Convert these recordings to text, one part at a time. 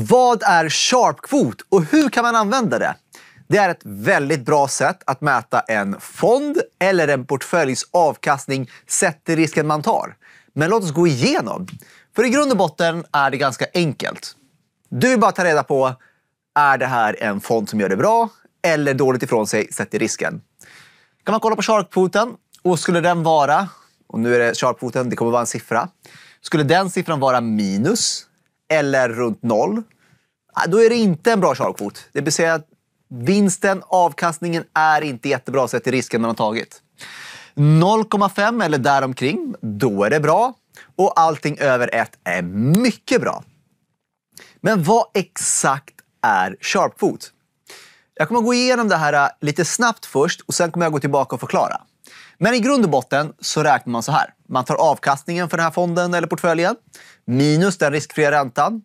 Vad är sharp och hur kan man använda det? Det är ett väldigt bra sätt att mäta en fond eller en portföljs avkastning sett till risken man tar. Men låt oss gå igenom. För i grund och botten är det ganska enkelt. Du vill bara ta reda på, är det här en fond som gör det bra eller dåligt ifrån sig sett till risken? Kan man kolla på sharp och skulle den vara, och nu är det sharp det kommer vara en siffra. Skulle den siffran vara minus eller runt noll, ah, då är det inte en bra sharkvot. Det vill säga att vinsten, avkastningen, är inte jättebra sett till risken man har tagit. 0,5 eller däromkring, då är det bra. Och allting över 1 är mycket bra. Men vad exakt är sharpfot? Jag kommer att gå igenom det här ah, lite snabbt först och sen kommer jag gå tillbaka och förklara. Men i grund och botten så räknar man så här. Man tar avkastningen för den här fonden eller portföljen minus den riskfria räntan.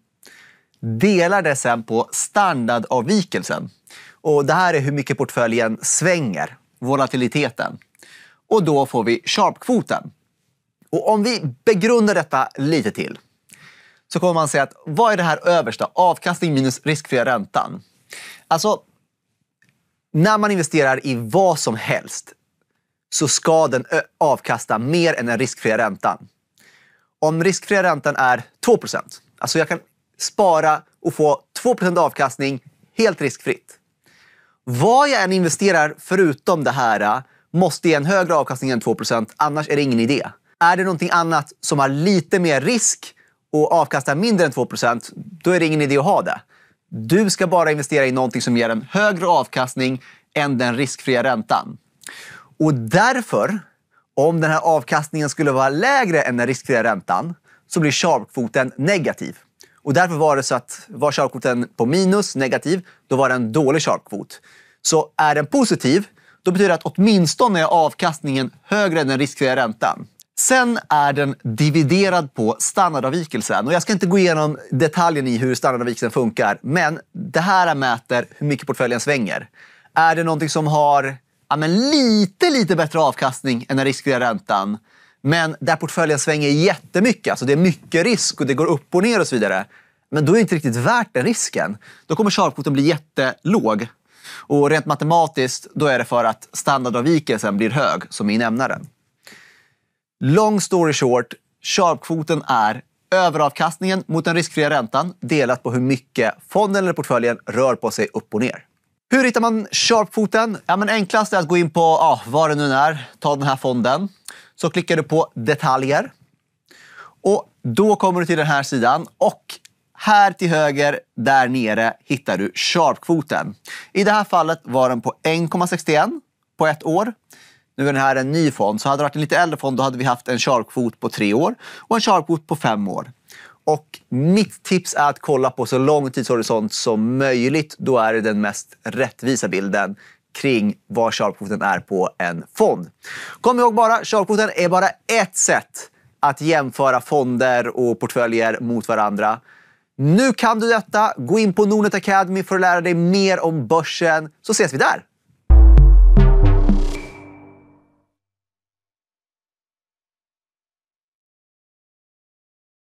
Delar det sen på standardavvikelsen. Och det här är hur mycket portföljen svänger, volatiliteten. Och då får vi sharpkvoten. Och om vi begrundar detta lite till så kommer man säga att vad är det här översta? Avkastning minus riskfria räntan. Alltså, när man investerar i vad som helst så ska den avkasta mer än den riskfria räntan. Om riskfria räntan är 2 alltså jag kan spara och få 2 avkastning helt riskfritt. Vad jag än investerar förutom det här måste ge en högre avkastning än 2 annars är det ingen idé. Är det någonting annat som har lite mer risk och avkastar mindre än 2 då är det ingen idé att ha det. Du ska bara investera i någonting som ger en högre avkastning än den riskfria räntan. Och därför, om den här avkastningen skulle vara lägre än den riskfria räntan, så blir sharpkvoten negativ. Och därför var det så att var sharpkvoten på minus, negativ, då var det en dålig sharpkvot. Så är den positiv, då betyder det att åtminstone är avkastningen högre än den riskfria räntan. Sen är den dividerad på standardavvikelsen. Och jag ska inte gå igenom detaljen i hur standardavvikelsen funkar, men det här mäter hur mycket portföljen svänger. Är det någonting som har ja, men lite, lite bättre avkastning än den riskfria räntan. Men där portföljen svänger jättemycket, alltså det är mycket risk och det går upp och ner och så vidare. Men då är det inte riktigt värt den risken. Då kommer sharpkvoten bli jättelåg. Och rent matematiskt, då är det för att standardavvikelsen blir hög, som i nämnaren. Long story short, sharpkvoten är överavkastningen mot den riskfria räntan delat på hur mycket fonden eller portföljen rör på sig upp och ner. Hur hittar man Sharpfoten? Ja, men enklast är att gå in på ja, vad det nu är, ta den här fonden. Så klickar du på detaljer. Och då kommer du till den här sidan och här till höger, där nere, hittar du sharpkvoten. I det här fallet var den på 1,61 på ett år. Nu är den här en ny fond, så hade det varit en lite äldre fond då hade vi haft en sharpkvot på tre år och en sharpkvot på fem år. Och mitt tips är att kolla på så lång tidshorisont som möjligt. Då är det den mest rättvisa bilden kring vad sharpkvoten är på en fond. Kom ihåg bara, sharpkvoten är bara ett sätt att jämföra fonder och portföljer mot varandra. Nu kan du detta. Gå in på Nordnet Academy för att lära dig mer om börsen, så ses vi där!